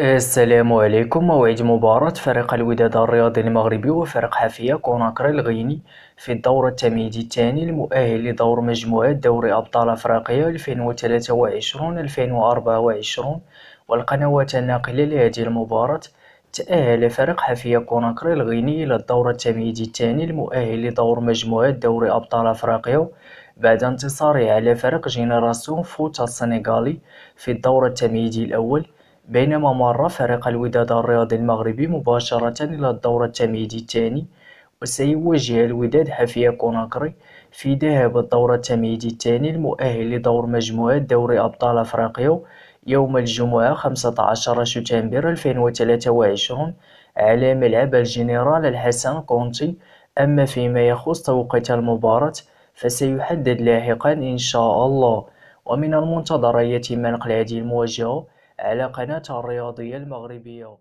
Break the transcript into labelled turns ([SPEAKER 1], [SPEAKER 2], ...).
[SPEAKER 1] السلام عليكم موعد مباراة فريق الوداد الرياضي المغربي وفريق حافية كوناكري الغيني في الدور التمهيدي الثاني المؤهل لدور مجموعة دوري أبطال أفريقيا 2023-2024 والقنوات الناقلة لهذه المباراة تأهل فريق حافية كوناكري الغيني إلى الدور التمهيدي الثاني المؤهل لدور مجموعة دوري أبطال أفريقيا بعد انتصاره على فريق جينيراسيون فوت السنغالي في الدور التمهيدي الأول بينما مر فريق الوداد الرياضي المغربي مباشرة إلى الدور التمهيدي الثاني وسيواجه الوداد حفية كوناكري في ذهاب الدور التمهيدي الثاني المؤهل لدور مجموعة دوري أبطال أفريقيا يوم الجمعة 15 شتنبر 2023 على ملعب الجنرال الحسن كونتي أما فيما يخص توقيت المباراة فسيحدد لاحقا إن شاء الله ومن المنتظر أن يتم نقل هذه المواجهة على قناة الرياضية المغربية